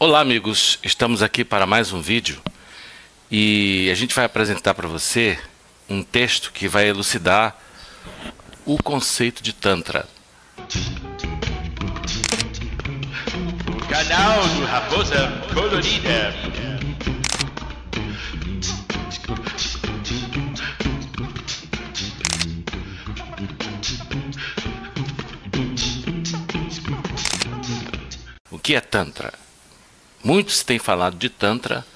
Olá, amigos. Estamos aqui para mais um vídeo e a gente vai apresentar para você um texto que vai elucidar o conceito de Tantra. Canal do Raposa Colorida. O que é Tantra? Muitos têm falado de Tantra,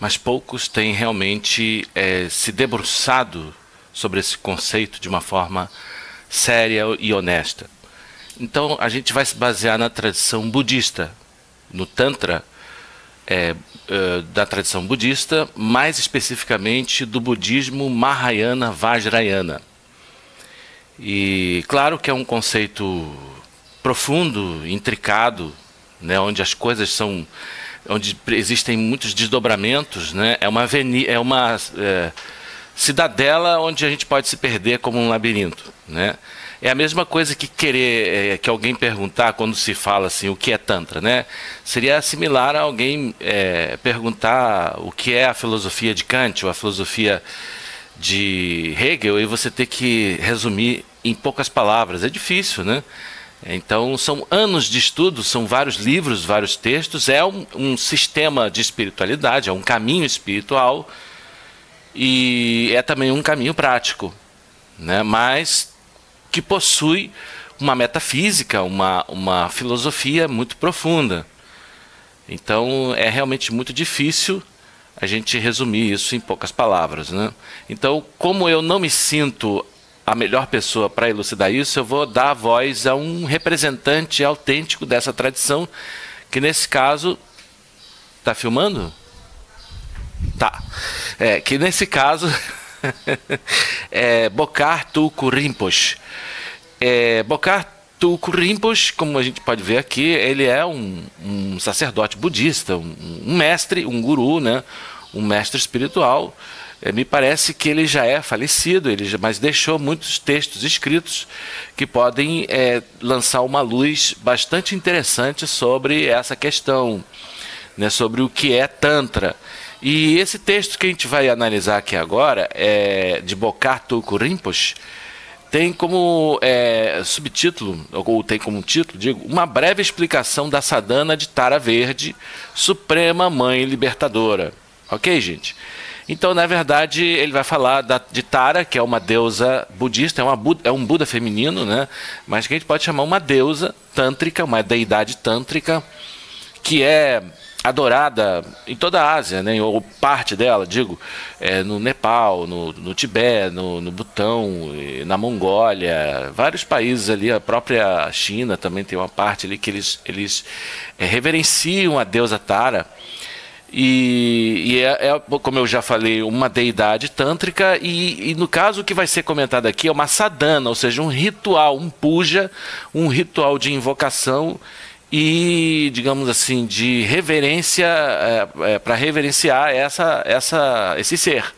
mas poucos têm realmente é, se debruçado sobre esse conceito de uma forma séria e honesta. Então a gente vai se basear na tradição budista, no Tantra é, é, da tradição budista, mais especificamente do budismo Mahayana Vajrayana. E claro que é um conceito profundo, intricado, né, onde as coisas são onde existem muitos desdobramentos, né? é uma, é uma é, cidadela onde a gente pode se perder como um labirinto. Né? É a mesma coisa que querer é, que alguém perguntar quando se fala assim o que é tantra, né? Seria similar a alguém é, perguntar o que é a filosofia de Kant ou a filosofia de Hegel e você ter que resumir em poucas palavras. É difícil, né? Então, são anos de estudo, são vários livros, vários textos. É um, um, sistema de espiritualidade, é um caminho espiritual e é também um caminho prático, né? mas que possui uma metafísica, uma, uma filosofia muito profunda. Então, é realmente muito difícil a gente resumir isso em poucas palavras. Né? Então, como eu não me sinto a melhor pessoa para elucidar isso, eu vou dar a voz a um representante autêntico dessa tradição, que nesse caso. Está filmando? Tá. É, que nesse caso é Bokar Tulku Rinpoche. É, Bokar Tulku Rinpoche, como a gente pode ver aqui, ele é um, um sacerdote budista, um, um mestre, um guru, né? um mestre espiritual é, me parece que ele já é falecido, ele já, mas deixou muitos textos escritos que podem é, lançar uma luz bastante interessante sobre essa questão, né, sobre o que é Tantra. E esse texto que a gente vai analisar aqui agora, é, de Bokarto Corimpos tem como é, subtítulo, ou tem como título, digo, uma breve explicação da sadhana de Tara Verde, Suprema Mãe Libertadora. Ok, gente? Então, na verdade, ele vai falar da, de Tara, que é uma deusa budista, é, uma, é um Buda feminino, né? Mas que a gente pode chamar uma deusa tântrica, uma deidade tântrica, que é adorada em toda a Ásia, né? ou parte dela, digo, é, no Nepal, no, no Tibete, no, no Butão, na Mongólia, vários países ali, a própria China também tem uma parte ali que eles, eles é, reverenciam a deusa Tara e, e é, é, como eu já falei, uma deidade tântrica, e, e, no caso o que vai ser comentado aqui é uma sadhana, ou seja, um ritual, um puja, um ritual de invocação e, digamos assim, de reverência, é, é, para reverenciar essa, essa, esse ser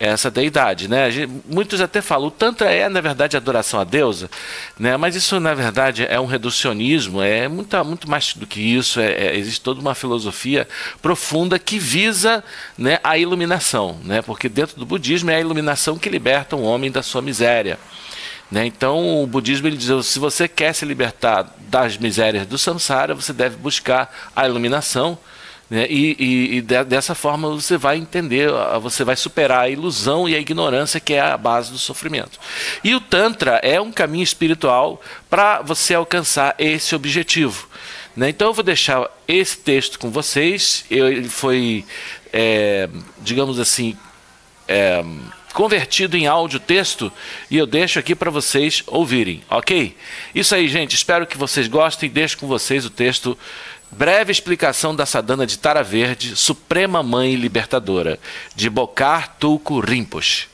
essa deidade, né? Muitos até falam, o Tantra é, na verdade, adoração à deusa, né? Mas isso, na verdade, é um reducionismo, é muito, muito mais do que isso, é, é, existe toda uma filosofia profunda que visa né, a iluminação, né? Porque dentro do budismo é a iluminação que liberta o homem da sua miséria. Né? Então, o budismo ele diz: se você quer se libertar das misérias do samsara, você deve buscar a iluminação, né? E, e, e de, dessa forma você vai entender, você vai superar a ilusão e a ignorância que é a base do sofrimento. E o Tantra é um caminho espiritual para você alcançar esse objetivo. Né? Então eu vou deixar esse texto com vocês. Eu, ele foi, é, digamos assim, é, convertido em áudio texto e eu deixo aqui para vocês ouvirem, ok? Isso aí, gente. Espero que vocês gostem. Deixo com vocês o texto Breve explicação da sadhana de Tara Verde, Suprema Mãe Libertadora, de Bokar Tulku Rinpoche.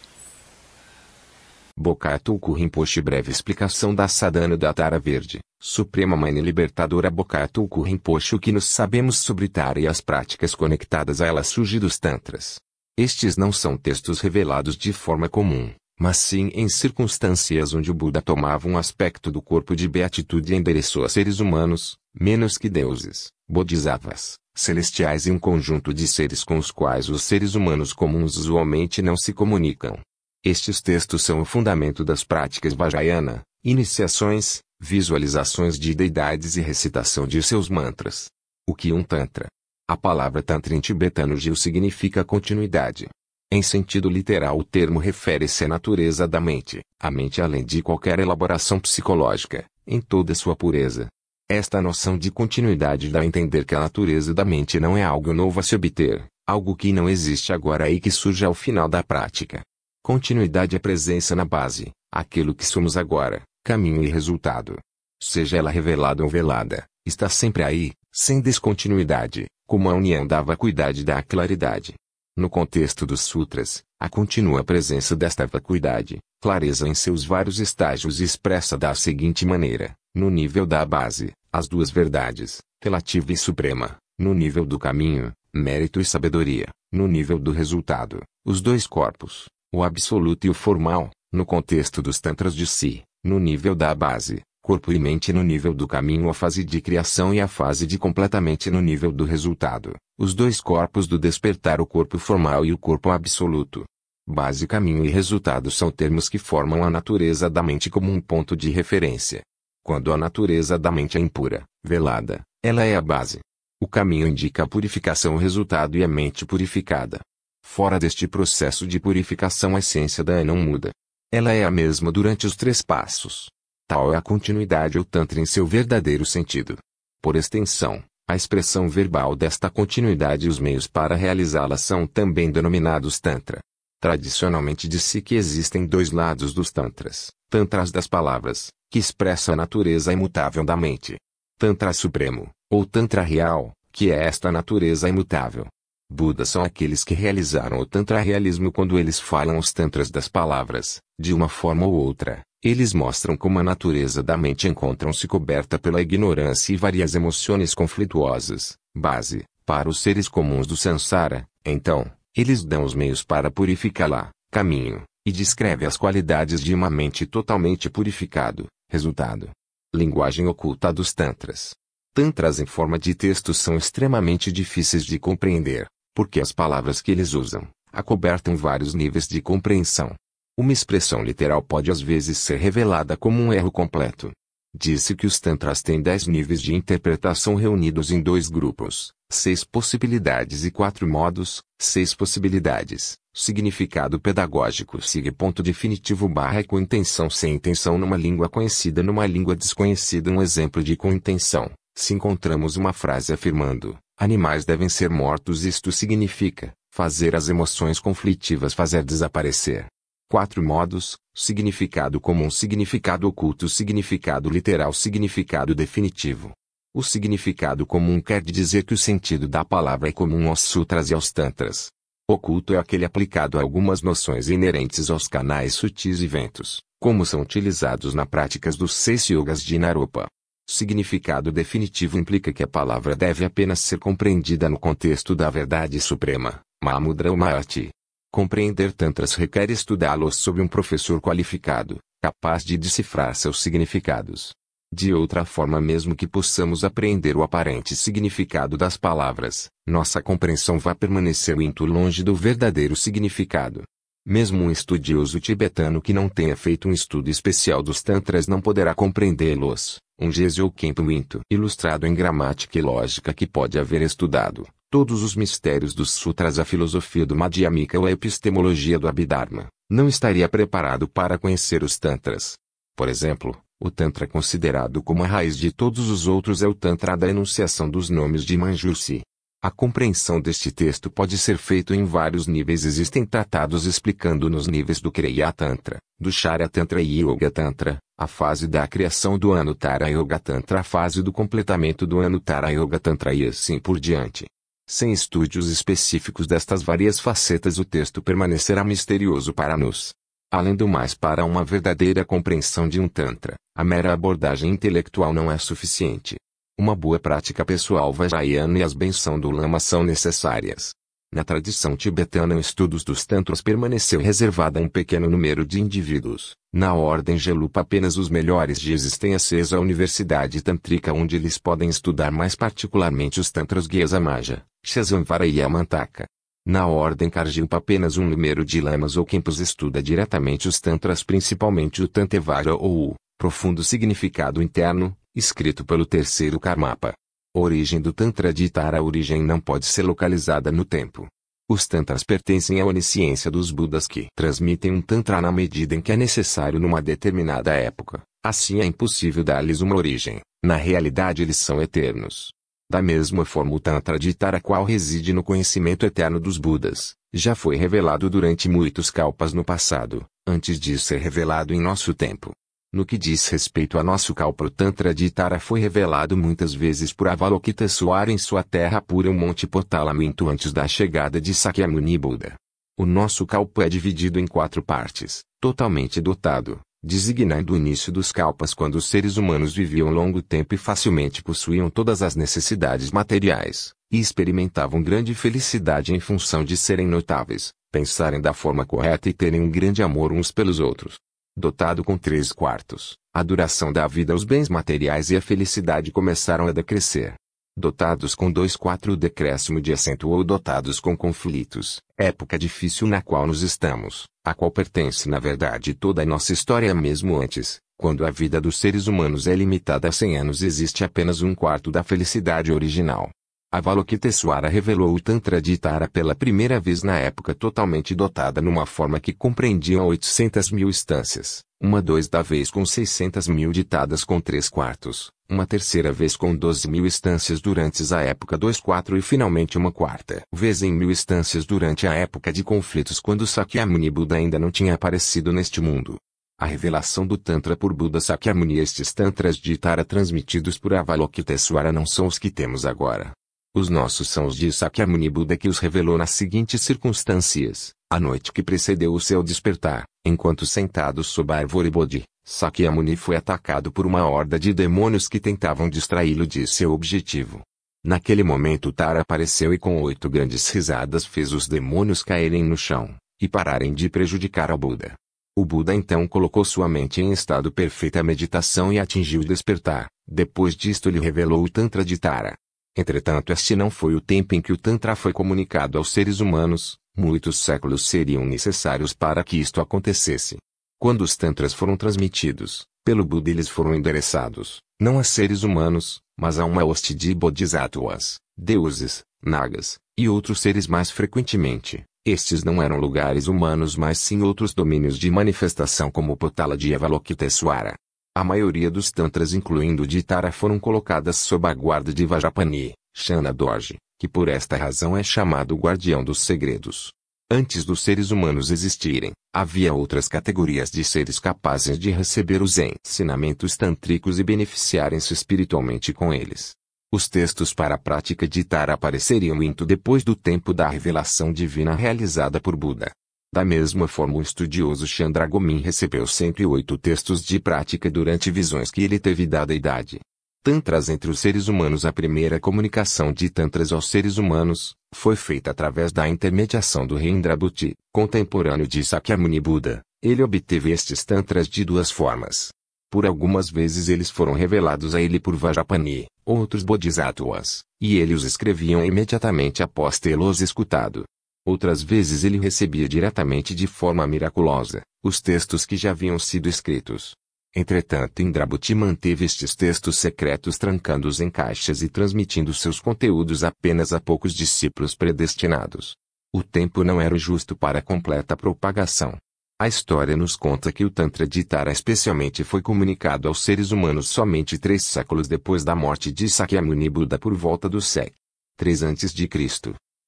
Bokar Tulku Rinpoche Breve explicação da sadhana da Tara Verde, Suprema Mãe Libertadora Bokar Tulku Rinpoche O que nos sabemos sobre Tara e as práticas conectadas a ela surge dos tantras. Estes não são textos revelados de forma comum mas sim em circunstâncias onde o Buda tomava um aspecto do corpo de beatitude e endereçou a seres humanos, menos que deuses, bodhisattvas, celestiais e um conjunto de seres com os quais os seres humanos comuns usualmente não se comunicam. Estes textos são o fundamento das práticas Vajrayana, iniciações, visualizações de deidades e recitação de seus mantras. O que um Tantra? A palavra Tantra em tibetano Gil significa continuidade. Em sentido literal, o termo refere-se à natureza da mente, a mente além de qualquer elaboração psicológica, em toda sua pureza. Esta noção de continuidade dá a entender que a natureza da mente não é algo novo a se obter, algo que não existe agora e que surge ao final da prática. Continuidade é presença na base, aquilo que somos agora, caminho e resultado. Seja ela revelada ou velada, está sempre aí, sem descontinuidade, como a união da vacuidade da claridade. No contexto dos sutras, a contínua presença desta vacuidade, clareza em seus vários estágios expressa da seguinte maneira: no nível da base, as duas verdades, relativa e suprema, no nível do caminho, mérito e sabedoria, no nível do resultado, os dois corpos, o absoluto e o formal, no contexto dos tantras de si, no nível da base, corpo e mente no nível do caminho, a fase de criação e a fase de completamente no nível do resultado, os dois corpos do despertar, o corpo formal e o corpo absoluto. Base, caminho e resultado são termos que formam a natureza da mente como um ponto de referência. Quando a natureza da mente é impura, velada, ela é a base. O caminho indica a purificação, o resultado e a mente purificada. Fora deste processo de purificação, a essência da não muda. Ela é a mesma durante os três passos, Tal é a continuidade ou Tantra em seu verdadeiro sentido. Por extensão, a expressão verbal desta continuidade e os meios para realizá-la são também denominados Tantra. Tradicionalmente diz-se que existem dois lados dos Tantras: Tantras das palavras, que expressa a natureza imutável da mente, Tantra Supremo, ou Tantra Real, que é esta natureza imutável. Budas são aqueles que realizaram o Tantra realismo quando eles falam os Tantras das palavras, de uma forma ou outra, eles mostram como a natureza da mente encontram-se coberta pela ignorância e várias emoções conflituosas, base, para os seres comuns do Sansara, então, eles dão os meios para purificá-la, caminho, e descreve as qualidades de uma mente totalmente purificado, resultado. Linguagem oculta dos tantras. Tantras em forma de texto são extremamente difíceis de compreender, porque as palavras que eles usam, acobertam vários níveis de compreensão. Uma expressão literal pode às vezes ser revelada como um erro completo. Disse que os tantras têm dez níveis de interpretação reunidos em dois grupos, seis possibilidades e quatro modos, seis possibilidades, significado pedagógico sigue ponto definitivo barra com intenção sem intenção numa língua conhecida numa língua desconhecida um exemplo de com intenção, se encontramos uma frase afirmando, animais devem ser mortos isto significa, fazer as emoções conflitivas fazer desaparecer. Quatro modos: significado comum, significado oculto, significado literal, significado definitivo. O significado comum quer dizer que o sentido da palavra é comum aos sutras e aos tantras. Oculto é aquele aplicado a algumas noções inerentes aos canais sutis e ventos, como são utilizados na práticas dos seis yogas de Naropa. Significado definitivo implica que a palavra deve apenas ser compreendida no contexto da verdade suprema, Mamudra ou Mahati, Compreender Tantras requer estudá-los sob um professor qualificado, capaz de decifrar seus significados. De outra forma, mesmo que possamos apreender o aparente significado das palavras, nossa compreensão vai permanecer muito longe do verdadeiro significado. Mesmo um estudioso tibetano que não tenha feito um estudo especial dos tantras não poderá compreendê-los. Um Gesel Kempo ilustrado em gramática e lógica que pode haver estudado, Todos os mistérios dos sutras a filosofia do Madhyamika ou a epistemologia do Abhidharma, não estaria preparado para conhecer os tantras. Por exemplo, o tantra considerado como a raiz de todos os outros é o tantra da enunciação dos nomes de Manjusi. A compreensão deste texto pode ser feita em vários níveis. Existem tratados explicando nos níveis do Kriya Tantra, do Shara Tantra e Yoga Tantra, a fase da criação do Anuttara Yoga Tantra, a fase do completamento do Anuttara Yoga Tantra e assim por diante. Sem estúdios específicos destas várias facetas, o texto permanecerá misterioso para nós. Além do mais, para uma verdadeira compreensão de um Tantra, a mera abordagem intelectual não é suficiente. Uma boa prática pessoal Vajrayana e as benção do Lama são necessárias. Na tradição tibetana, o estudo dos tantras permaneceu reservado a um pequeno número de indivíduos. Na ordem Gelupa, apenas os melhores dias têm acesso à universidade tantrica onde eles podem estudar mais particularmente os tantras Gyasamaja, Shazamvara e Amantaka. Na ordem Karjilpa apenas um número de lamas ou kempos estuda diretamente os tantras principalmente o Tantevara ou o Profundo Significado Interno, escrito pelo terceiro Karmapa. A origem do Tantra ditar a origem não pode ser localizada no tempo. Os Tantras pertencem à onisciência dos Budas que transmitem um Tantra na medida em que é necessário numa determinada época. Assim é impossível dar-lhes uma origem. Na realidade eles são eternos. Da mesma forma o Tantra ditar a qual reside no conhecimento eterno dos Budas, já foi revelado durante muitos kalpas no passado, antes de ser revelado em nosso tempo. No que diz respeito a nosso Kalprotantra Ditara foi revelado muitas vezes por Avalokita em sua terra pura um monte Potalaminto antes da chegada de Sakyamuni Buda. O nosso Kalpa é dividido em quatro partes, totalmente dotado, designando o início dos Kalpas quando os seres humanos viviam longo tempo e facilmente possuíam todas as necessidades materiais, e experimentavam grande felicidade em função de serem notáveis, pensarem da forma correta e terem um grande amor uns pelos outros dotado com três quartos, a duração da vida, os bens materiais e a felicidade começaram a decrescer. Dotados com dois quatro decréscimo de acento ou dotados com conflitos, época difícil na qual nos estamos, a qual pertence na verdade toda a nossa história mesmo antes, quando a vida dos seres humanos é limitada a 100 anos existe apenas um quarto da felicidade original. Avalokiteshvara revelou o Tantra de Tara pela primeira vez na época totalmente dotada numa forma que compreendia 800 mil instâncias, uma dois da vez com 600 mil ditadas com 3 quartos, uma terceira vez com 12 mil instâncias durante a época 2-4 e finalmente uma quarta vez em mil instâncias durante a época de conflitos quando Sakyamuni Buda ainda não tinha aparecido neste mundo. A revelação do Tantra por Buda Sakyamuni Estes Tantras de Tara transmitidos por Avalokiteshvara não são os que temos agora, os nossos são os de Sakyamuni Buda que os revelou nas seguintes circunstâncias. A noite que precedeu o seu despertar, enquanto sentado sob a árvore Bodhi, Sakyamuni foi atacado por uma horda de demônios que tentavam distraí-lo de seu objetivo. Naquele momento Tara apareceu e com oito grandes risadas fez os demônios caírem no chão, e pararem de prejudicar ao Buda. O Buda então colocou sua mente em estado perfeita meditação e atingiu o despertar. Depois disto lhe revelou o Tantra de Tara, Entretanto, este não foi o tempo em que o Tantra foi comunicado aos seres humanos, muitos séculos seriam necessários para que isto acontecesse. Quando os Tantras foram transmitidos, pelo Buda eles foram endereçados, não a seres humanos, mas a uma hoste de bodhisattvas, deuses, nagas, e outros seres mais frequentemente. Estes não eram lugares humanos mas sim outros domínios de manifestação como Potala de Avalokiteshvara. A maioria dos tantras incluindo o de foram colocadas sob a guarda de Vajrapani, Shana Doge, que por esta razão é chamado guardião dos segredos. Antes dos seres humanos existirem, havia outras categorias de seres capazes de receber os ensinamentos tântricos e beneficiarem-se espiritualmente com eles. Os textos para a prática de Tara apareceriam muito depois do tempo da revelação divina realizada por Buda, da mesma forma, o estudioso Chandra Gomin recebeu 108 textos de prática durante visões que ele teve dada a idade. Tantras entre os seres humanos A primeira comunicação de Tantras aos seres humanos foi feita através da intermediação do Rendrabuti, contemporâneo de Sakyamuni Buda. Ele obteve estes Tantras de duas formas. Por algumas vezes eles foram revelados a ele por Vajrapani, outros Bodhisattvas, e ele os escrevia imediatamente após tê-los escutado. Outras vezes ele recebia diretamente de forma miraculosa os textos que já haviam sido escritos. Entretanto, Indrabuti manteve estes textos secretos trancando-os em caixas e transmitindo seus conteúdos apenas a poucos discípulos predestinados. O tempo não era justo para a completa propagação. A história nos conta que o Tantra Tara especialmente foi comunicado aos seres humanos somente três séculos depois da morte de Sakyamuni Buda por volta do século 3 a.C.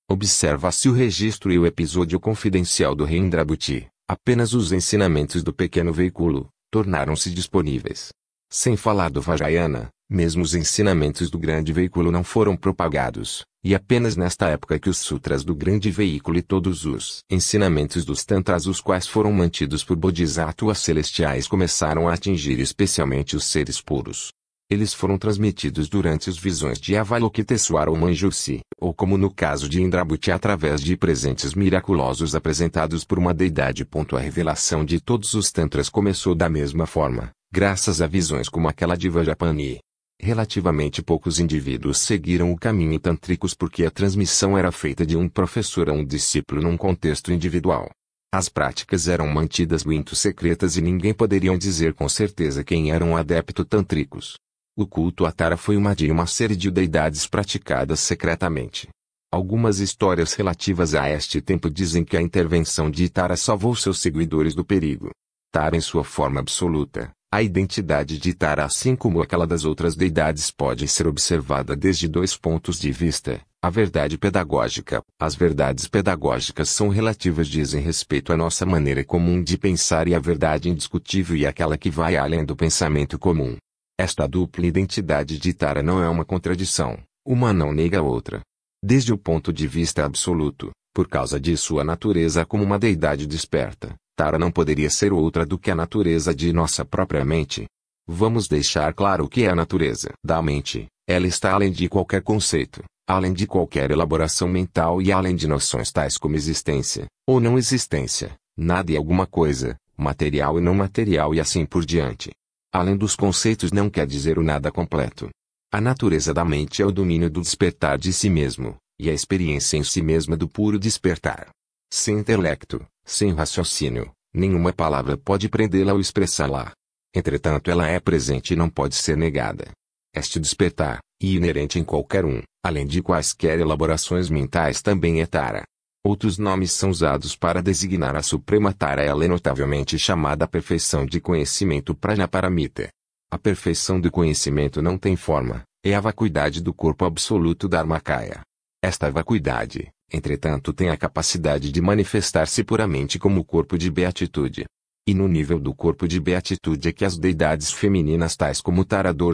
Observa-se o registro e o episódio confidencial do Indrabuti, Apenas os ensinamentos do pequeno veículo tornaram-se disponíveis. Sem falar do Vajrayana, mesmo os ensinamentos do grande veículo não foram propagados, e apenas nesta época que os sutras do grande veículo e todos os ensinamentos dos tantras os quais foram mantidos por bodhisattvas celestiais começaram a atingir especialmente os seres puros. Eles foram transmitidos durante as visões de Avalokiteshvara ou Manjusi, ou como no caso de Indrabuti através de presentes miraculosos apresentados por uma deidade. A revelação de todos os tantras começou da mesma forma, graças a visões como aquela de Vajapani. Relativamente poucos indivíduos seguiram o caminho tântricos porque a transmissão era feita de um professor a um discípulo num contexto individual. As práticas eram mantidas muito secretas e ninguém poderia dizer com certeza quem eram adeptos tântricos. O culto a Tara foi uma de uma série de deidades praticadas secretamente. Algumas histórias relativas a este tempo dizem que a intervenção de Tara salvou seus seguidores do perigo. Tara em sua forma absoluta, a identidade de Tara assim como aquela das outras deidades pode ser observada desde dois pontos de vista. A verdade pedagógica. As verdades pedagógicas são relativas dizem respeito à nossa maneira comum de pensar e à verdade indiscutível e àquela que vai além do pensamento comum. Esta dupla identidade de Tara não é uma contradição, uma não nega a outra. Desde o ponto de vista absoluto, por causa de sua natureza como uma deidade desperta, Tara não poderia ser outra do que a natureza de nossa própria mente. Vamos deixar claro o que é a natureza da mente. Ela está além de qualquer conceito, além de qualquer elaboração mental e além de noções tais como existência, ou não existência, nada e alguma coisa, material e não material e assim por diante além dos conceitos não quer dizer o nada completo. A natureza da mente é o domínio do despertar de si mesmo, e a experiência em si mesma do puro despertar. Sem intelecto, sem raciocínio, nenhuma palavra pode prendê-la ou expressá-la. Entretanto, ela é presente e não pode ser negada. Este despertar, e inerente em qualquer um, além de quaisquer elaborações mentais também é tara, Outros nomes são usados para designar a suprema tarefa é notavelmente chamada perfeição de conhecimento pranaparamita. A perfeição do conhecimento não tem forma, é a vacuidade do corpo absoluto da armakaya. Esta vacuidade, entretanto, tem a capacidade de manifestar-se puramente como corpo de beatitude. E no nível do corpo de beatitude é que as deidades femininas tais como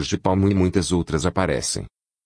de Palmo e muitas outras aparecem.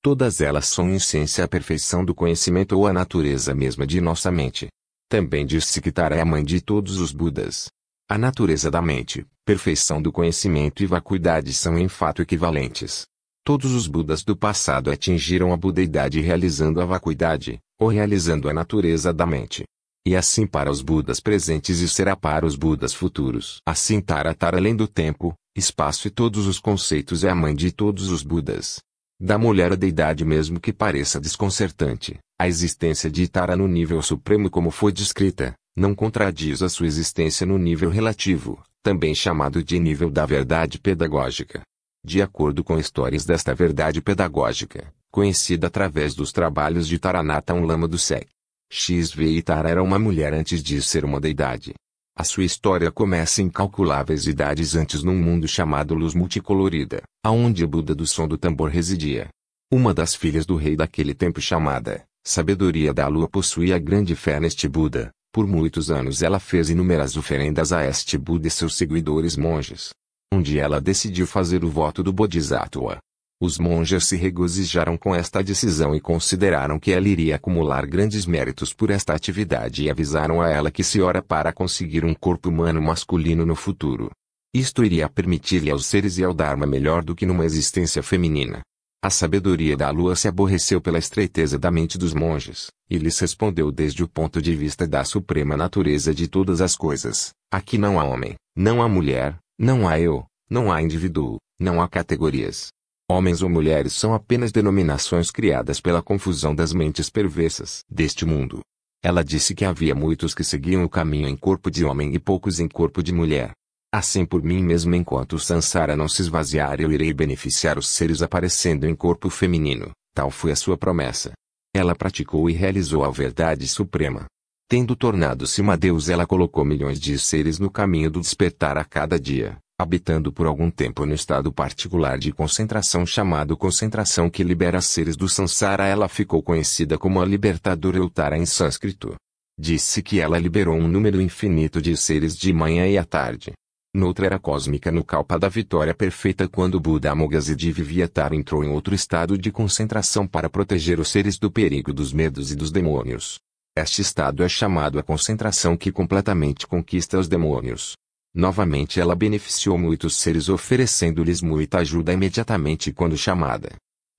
Todas elas são em ciência a perfeição do conhecimento ou a natureza mesma de nossa mente. Também diz-se que Tara é a mãe de todos os Budas. A natureza da mente, perfeição do conhecimento e vacuidade são em fato equivalentes. Todos os Budas do passado atingiram a Budeidade realizando a vacuidade, ou realizando a natureza da mente. E assim para os Budas presentes e será para os Budas futuros. Assim Tara Tara além do tempo, espaço e todos os conceitos é a mãe de todos os Budas da mulher a deidade mesmo que pareça desconcertante, a existência de Itara no nível supremo como foi descrita, não contradiz a sua existência no nível relativo, também chamado de nível da verdade pedagógica. De acordo com histórias desta verdade pedagógica, conhecida através dos trabalhos de Taranata um lama do Sec. XV Itara era uma mulher antes de ser uma deidade, a sua história começa incalculáveis idades antes num mundo chamado Luz Multicolorida, aonde o Buda do som do tambor residia. Uma das filhas do rei daquele tempo chamada Sabedoria da Lua possuía grande fé neste Buda. Por muitos anos ela fez inúmeras oferendas a este Buda e seus seguidores monges. Um dia ela decidiu fazer o voto do Bodhisattva, os monges se regozijaram com esta decisão e consideraram que ela iria acumular grandes méritos por esta atividade e avisaram a ela que se ora para conseguir um corpo humano masculino no futuro. Isto iria permitir-lhe aos seres e ao Dharma melhor do que numa existência feminina. A sabedoria da lua se aborreceu pela estreiteza da mente dos monges, e lhes respondeu desde o ponto de vista da suprema natureza de todas as coisas: aqui não há homem, não há mulher, não há eu, não há indivíduo, não há categorias, Homens ou mulheres são apenas denominações criadas pela confusão das mentes perversas deste mundo. Ela disse que havia muitos que seguiam o caminho em corpo de homem e poucos em corpo de mulher. Assim por mim mesmo enquanto o Sansara não se esvaziar eu irei beneficiar os seres aparecendo em corpo feminino, tal foi a sua promessa. Ela praticou e realizou a verdade suprema. Tendo tornado-se uma deusa ela colocou milhões de seres no caminho do despertar a cada dia habitando por algum tempo no estado particular de concentração chamado concentração que libera seres do Sansara. Ela ficou conhecida como a libertadora Utara em sânscrito. Disse que ela liberou um número infinito de seres de manhã e à tarde. Noutra era cósmica no Kalpa da Vitória Perfeita quando Buda Amoghasiddhi Vietar entrou em outro estado de concentração para proteger os seres do perigo dos medos e dos demônios. Este estado é chamado a concentração que completamente conquista os demônios. Novamente ela beneficiou muitos seres oferecendo-lhes muita ajuda imediatamente quando chamada.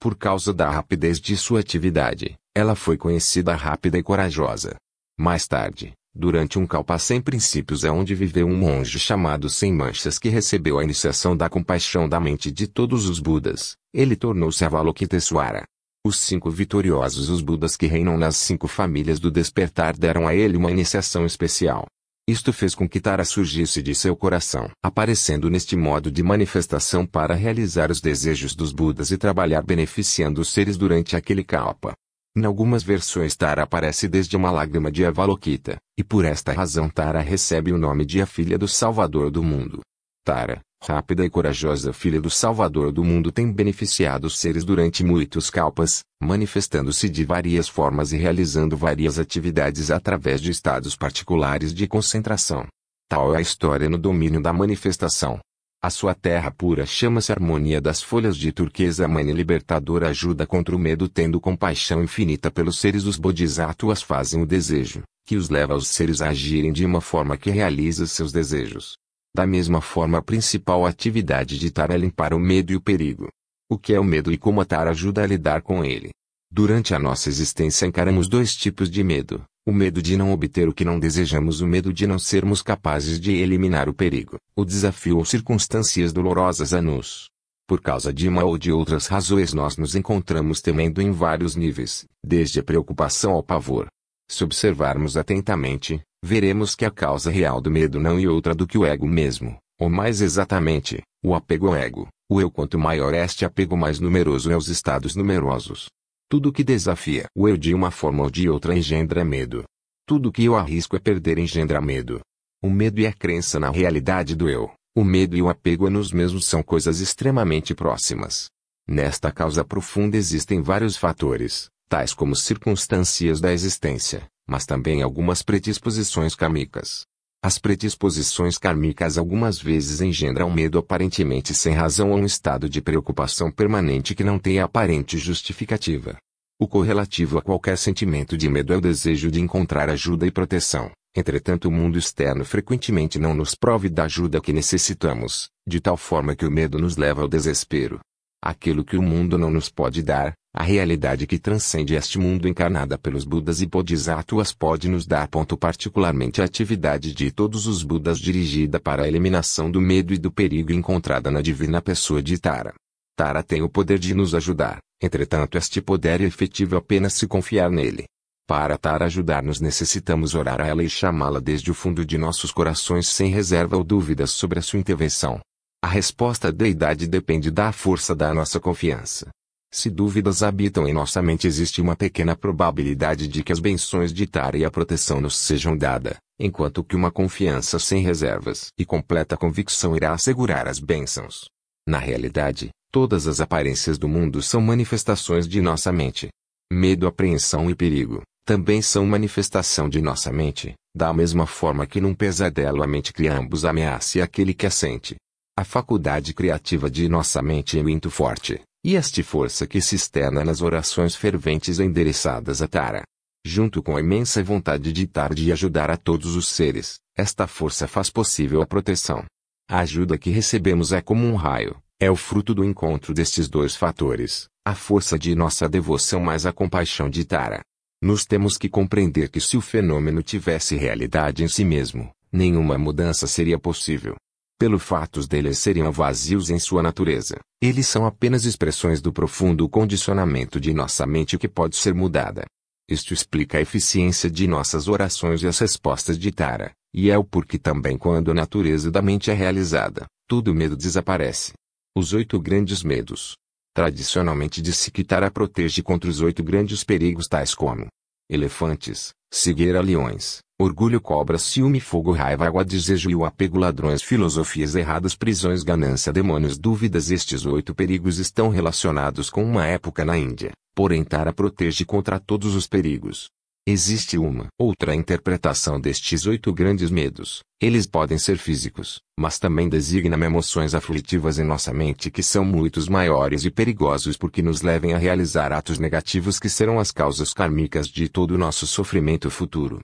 Por causa da rapidez de sua atividade, ela foi conhecida rápida e corajosa. Mais tarde, durante um calpa sem princípios é onde viveu um monge chamado Sem Manchas que recebeu a iniciação da compaixão da mente de todos os Budas. Ele tornou-se Avalokitesvara. Os cinco vitoriosos os Budas que reinam nas cinco famílias do despertar deram a ele uma iniciação especial. Isto fez com que Tara surgisse de seu coração, aparecendo neste modo de manifestação para realizar os desejos dos Budas e trabalhar beneficiando os seres durante aquele kalpa. Em algumas versões Tara aparece desde uma lágrima de Avalokita, e por esta razão Tara recebe o nome de a filha do Salvador do mundo. Tara, rápida e corajosa filha do Salvador do mundo tem beneficiado os seres durante muitos calpas, manifestando-se de várias formas e realizando várias atividades através de estados particulares de concentração. Tal é a história no domínio da manifestação. A sua terra pura chama-se harmonia das folhas de turquesa mãe libertadora ajuda contra o medo tendo compaixão infinita pelos seres os bodhisattvas fazem o desejo, que os leva os seres a agirem de uma forma que realiza seus desejos. Da mesma forma, a principal atividade de Tara é limpar o medo e o perigo. O que é o medo e como a Tara ajuda a lidar com ele. Durante a nossa existência encaramos dois tipos de medo: o medo de não obter o que não desejamos, o medo de não sermos capazes de eliminar o perigo, o desafio ou circunstâncias dolorosas a nos. Por causa de uma ou de outras razões, nós nos encontramos temendo em vários níveis, desde a preocupação ao pavor. Se observarmos atentamente, veremos que a causa real do medo não é outra do que o ego mesmo, ou mais exatamente, o apego ao ego, o eu quanto maior este apego mais numeroso é os estados numerosos. Tudo que desafia o eu de uma forma ou de outra engendra medo. Tudo que eu arrisco é perder engendra medo. O medo e a crença na realidade do eu, o medo e o apego a nos mesmos são coisas extremamente próximas. Nesta causa profunda existem vários fatores, tais como circunstâncias da existência, mas também algumas predisposições kármicas. As predisposições kármicas algumas vezes engendram medo aparentemente sem razão ou um estado de preocupação permanente que não tem aparente justificativa. O correlativo a qualquer sentimento de medo é o desejo de encontrar ajuda e proteção. Entretanto, o mundo externo frequentemente não nos prove da ajuda que necessitamos, de tal forma que o medo nos leva ao desespero. Aquilo que o mundo não nos pode dar, a realidade que transcende este mundo encarnada pelos Budas e Bodhisattvas pode nos dar ponto particularmente a atividade de todos os Budas dirigida para a eliminação do medo e do perigo encontrada na divina pessoa de Tara. Tara tem o poder de nos ajudar, entretanto este poder é efetivo apenas se confiar nele. Para Tara ajudar-nos necessitamos orar a ela e chamá-la desde o fundo de nossos corações sem reserva ou dúvidas sobre a sua intervenção. A resposta da deidade depende da força da nossa confiança. Se dúvidas habitam em nossa mente, existe uma pequena probabilidade de que as benções de Tara e a proteção nos sejam dada, enquanto que uma confiança sem reservas e completa convicção irá assegurar as bênçãos. Na realidade, todas as aparências do mundo são manifestações de nossa mente. Medo, apreensão e perigo também são manifestação de nossa mente, da mesma forma que num pesadelo a mente cria ambos ameaça e aquele que a sente. A faculdade criativa de nossa mente é muito forte e este força que se externa nas orações ferventes endereçadas a Tara. Junto com a imensa vontade de tarde e ajudar a todos os seres, esta força faz possível a proteção. A ajuda que recebemos é como um raio, é o fruto do encontro destes dois fatores, a força de nossa devoção mais a compaixão de Tara. Nos temos que compreender que se o fenômeno tivesse realidade em si mesmo, nenhuma mudança seria possível pelo fato deles serem vazios em sua natureza. Eles são apenas expressões do profundo condicionamento de nossa mente que pode ser mudada. Isto explica a eficiência de nossas orações e as respostas de Tara, e é o porquê também quando a natureza da mente é realizada, todo medo desaparece. Os oito grandes medos. Tradicionalmente disse que Tara protege contra os oito grandes perigos tais como elefantes, cegueira leões, Orgulho cobra ciúme fogo raiva água desejo e o apego ladrões filosofias erradas prisões ganância demônios dúvidas estes oito perigos estão relacionados com uma época na Índia, porém Tara protege contra todos os perigos. Existe uma outra interpretação destes oito grandes medos. Eles podem ser físicos, mas também designam emoções aflitivas em nossa mente que são muitos maiores e perigosos porque nos levem a realizar atos negativos que serão as causas kármicas de todo o nosso sofrimento futuro.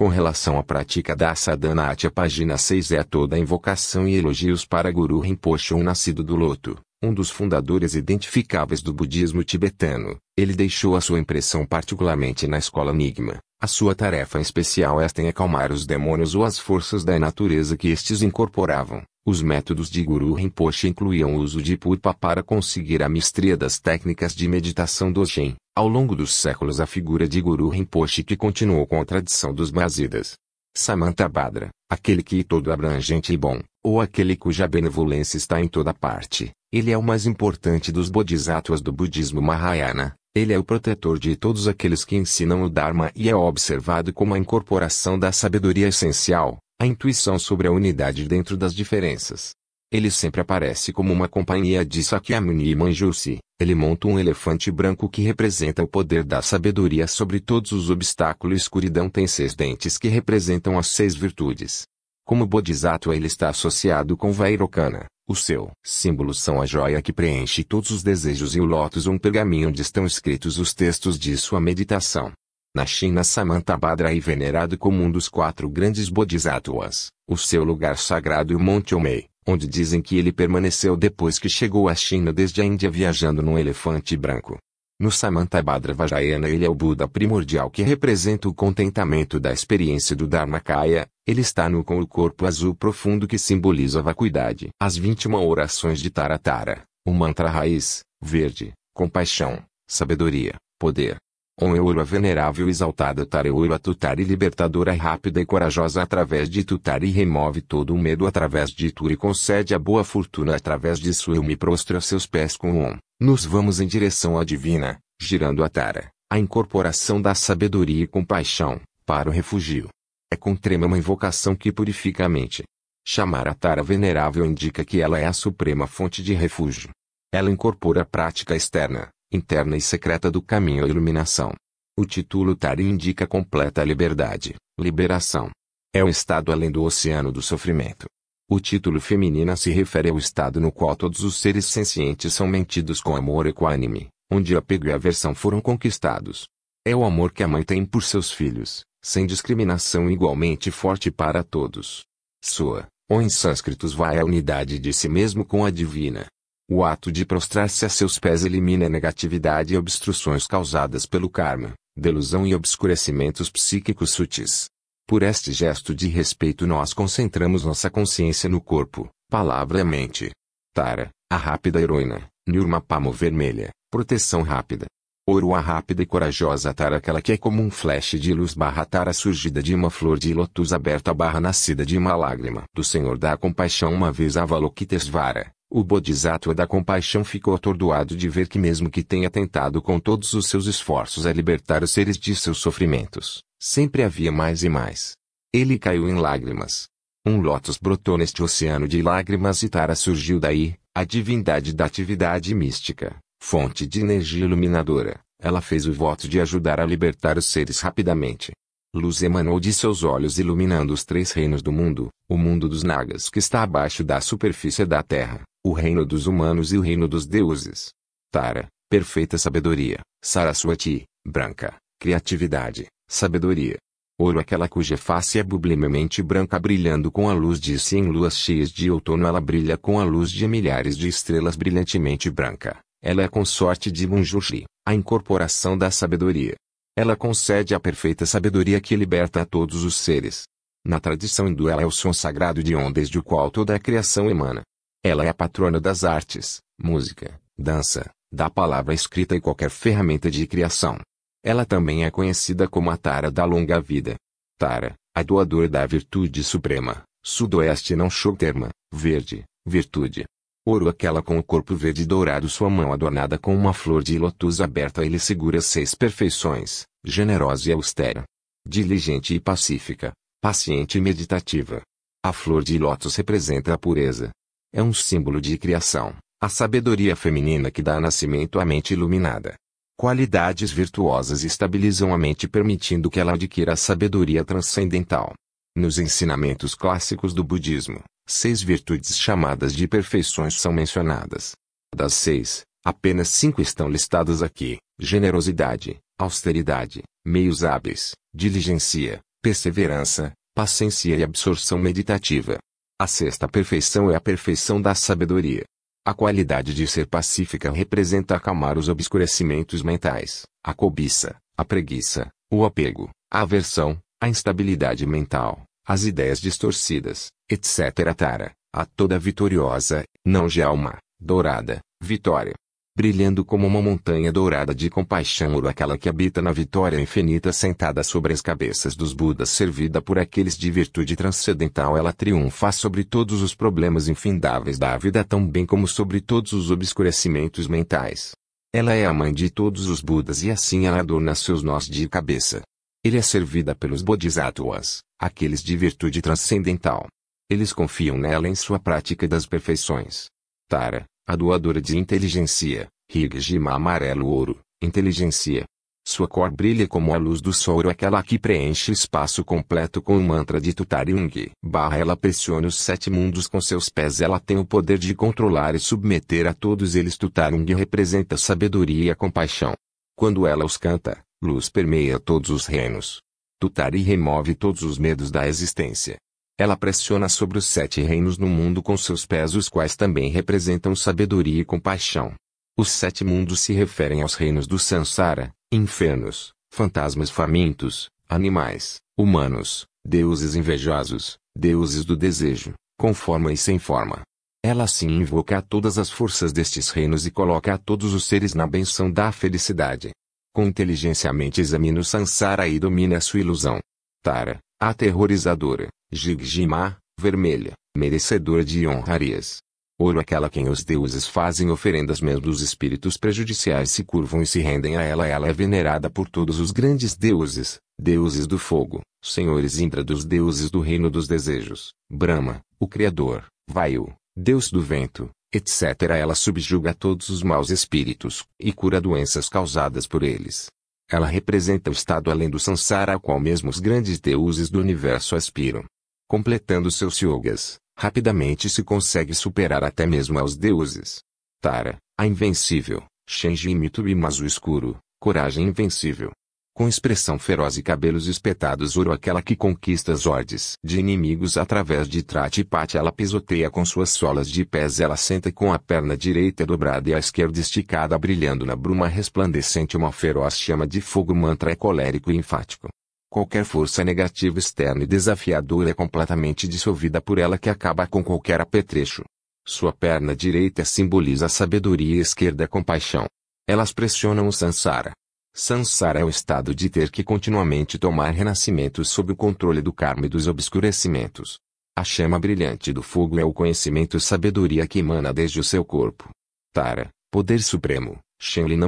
Com relação à prática da sadhana a página 6 é toda a invocação e elogios para Guru Rinpoche um nascido do loto, um dos fundadores identificáveis do budismo tibetano. Ele deixou a sua impressão particularmente na escola Enigma. A sua tarefa especial é esta em acalmar os demônios ou as forças da natureza que estes incorporavam. Os métodos de Guru Rinpoche incluíam o uso de Pupa para conseguir a mistria das técnicas de meditação do Zen, ao longo dos séculos a figura de Guru Rinpoche que continuou com a tradição dos Mahasiddhas. Samanta Badra, aquele que é todo abrangente e bom, ou aquele cuja benevolência está em toda parte, ele é o mais importante dos bodhisattvas do budismo Mahayana, ele é o protetor de todos aqueles que ensinam o Dharma e é observado como a incorporação da sabedoria essencial, a intuição sobre a unidade dentro das diferenças, ele sempre aparece como uma companhia de Sakyamuni e Manjusi. Ele monta um elefante branco que representa o poder da sabedoria sobre todos os obstáculos. Escuridão tem seis dentes que representam as seis virtudes. Como Bodhisattva ele está associado com Vairocana. O seu símbolo são a joia que preenche todos os desejos e o lótus um pergaminho onde estão escritos os textos de sua meditação. Na China Samantabhadra é venerado como um dos quatro grandes Bodhisattvas. O seu lugar sagrado é o Monte Omei, onde dizem que ele permaneceu depois que chegou à China desde a Índia viajando num elefante branco. No Samantabhadra Vajrayana ele é o Buda primordial que representa o contentamento da experiência do Dharmakaya, ele está nu com o corpo azul profundo que simboliza a vacuidade. As 21 orações de Taratara, o mantra raiz, verde, compaixão, sabedoria, poder, On euro a venerável exaltada a Tutari libertadora rápida e corajosa através de Tutari remove todo o medo através de Turi concede a boa fortuna através de sua eu me prostro a seus pés com Om. Nos vamos em direção à divina, girando a Tara, a incorporação da sabedoria e compaixão, para o refúgio. É com trema uma invocação que purifica a mente. Chamar a Tara venerável indica que ela é a suprema fonte de refúgio. Ela incorpora a prática externa, interna e secreta do caminho à iluminação. O título Tari indica completa liberdade, liberação. É o estado além do oceano do sofrimento. O título feminina se refere ao estado no qual todos os seres sencientes são mentidos com amor equânime, onde apego e aversão foram conquistados. É o amor que a mãe tem por seus filhos, sem discriminação igualmente forte para todos. Sua, ou em sânscritos vai a unidade de si mesmo com a divina, o ato de prostrar-se a seus pés elimina a negatividade e obstruções causadas pelo karma, delusão e obscurecimentos psíquicos sutis. Por este gesto de respeito nós concentramos nossa consciência no corpo, palavra e mente. Tara, a rápida heroína, Nirma Pamo vermelha, proteção rápida. Ouro a rápida e corajosa Tara aquela que é como um flash de luz barra Tara surgida de uma flor de lotus aberta barra nascida de uma lágrima do Senhor da compaixão uma vez Avalokitesvara, o Bodhisattva da compaixão ficou atordoado de ver que mesmo que tenha tentado com todos os seus esforços a libertar os seres de seus sofrimentos, sempre havia mais e mais. Ele caiu em lágrimas. Um lótus brotou neste oceano de lágrimas e Tara surgiu daí, a divindade da atividade mística, fonte de energia iluminadora. Ela fez o voto de ajudar a libertar os seres rapidamente. Luz emanou de seus olhos iluminando os três reinos do mundo, o mundo dos nagas que está abaixo da superfície da terra, o reino dos humanos e o reino dos deuses. Tara, perfeita sabedoria, Saraswati, branca, criatividade, sabedoria. Ouro aquela cuja face é bublimemente branca brilhando com a luz de si em luas cheias de outono ela brilha com a luz de milhares de estrelas brilhantemente branca. Ela é consorte de Munjushi, a incorporação da sabedoria. Ela concede a perfeita sabedoria que liberta a todos os seres. Na tradição hindu ela é o som sagrado de ondas de o qual toda a criação emana. Ela é a patrona das artes, música, dança, da palavra escrita e qualquer ferramenta de criação. Ela também é conhecida como a Tara da Longa Vida. Tara, a doadora da virtude suprema, sudoeste não terma, verde, virtude. Ouro aquela com o corpo verde dourado sua mão adornada com uma flor de lotus aberta ele segura seis perfeições, generosa e austera. Diligente e pacífica, paciente e meditativa. A flor de lótus representa a pureza, é um símbolo de criação, a sabedoria feminina que dá nascimento à mente iluminada. Qualidades virtuosas estabilizam a mente permitindo que ela adquira a sabedoria transcendental. Nos ensinamentos clássicos do budismo, seis virtudes chamadas de perfeições são mencionadas. Das seis, apenas cinco estão listadas aqui: generosidade, austeridade, meios hábeis, diligência, perseverança, paciência e absorção meditativa. A sexta perfeição é a perfeição da sabedoria. A qualidade de ser pacífica representa acalmar os obscurecimentos mentais, a cobiça, a preguiça, o apego, a aversão, a instabilidade mental, as ideias distorcidas, etc. Tara, a toda vitoriosa, não já uma, dourada, vitória brilhando como uma montanha dourada de compaixão ou aquela que habita na vitória infinita sentada sobre as cabeças dos Budas servida por aqueles de virtude transcendental ela triunfa sobre todos os problemas infindáveis da vida tão bem como sobre todos os obscurecimentos mentais. Ela é a mãe de todos os Budas e assim ela adorna seus nós de cabeça. Ele é servida pelos Bodhisattvas, aqueles de virtude transcendental. Eles confiam nela em sua prática das perfeições. Tara, a doadora de inteligência, Rigima amarelo ouro, inteligência. Sua cor brilha como a luz do sol ou aquela que preenche espaço completo com o mantra de Tutarung. Barra ela pressiona os sete mundos com seus pés. Ela tem o poder de controlar e submeter a todos eles. Tutarung representa sabedoria e compaixão. Quando ela os canta, luz permeia todos os reinos. Tutari remove todos os medos da existência. Ela pressiona sobre os sete reinos no mundo com seus pés, os quais também representam sabedoria e compaixão. Os sete mundos se referem aos reinos do Sansara, infernos, fantasmas famintos, animais, humanos, deuses invejosos, deuses do desejo, com forma e sem forma. Ela assim invoca todas as forças destes reinos e coloca a todos os seres na benção da felicidade. Com inteligência a mente examina o Sansara e domina a sua ilusão. Tara, aterrorizadora, Jigjimá, vermelha, merecedora de honrarias. Ouro é aquela quem os deuses fazem oferendas mesmo os espíritos prejudiciais se curvam e se rendem a ela ela é venerada por todos os grandes deuses, deuses do fogo, senhores Indra dos deuses do reino dos desejos, Brahma, o criador, Vayu, deus do vento, etc. Ela subjuga todos os maus espíritos e cura doenças causadas por eles. Ela representa o estado além do sansara ao qual mesmo os grandes deuses do universo aspiram completando seus yogas, rapidamente se consegue superar até mesmo aos deuses. Tara, a invencível, Shenji e Mazu escuro, coragem invencível. Com expressão feroz e cabelos espetados ouro aquela que conquista as ordens de inimigos através de trate e pate ela pisoteia com suas solas de pés ela senta com a perna direita dobrada e a esquerda esticada brilhando na bruma resplandecente uma feroz chama de fogo mantra é colérico e enfático. Qualquer força negativa externa e desafiadora é completamente dissolvida por ela que acaba com qualquer apetrecho. Sua perna direita simboliza a sabedoria e a esquerda é a compaixão. Elas pressionam o sansara. Sansara é o estado de ter que continuamente tomar renascimentos sob o controle do karma e dos obscurecimentos. A chama brilhante do fogo é o conhecimento e sabedoria que emana desde o seu corpo. Tara, poder supremo, Shenlin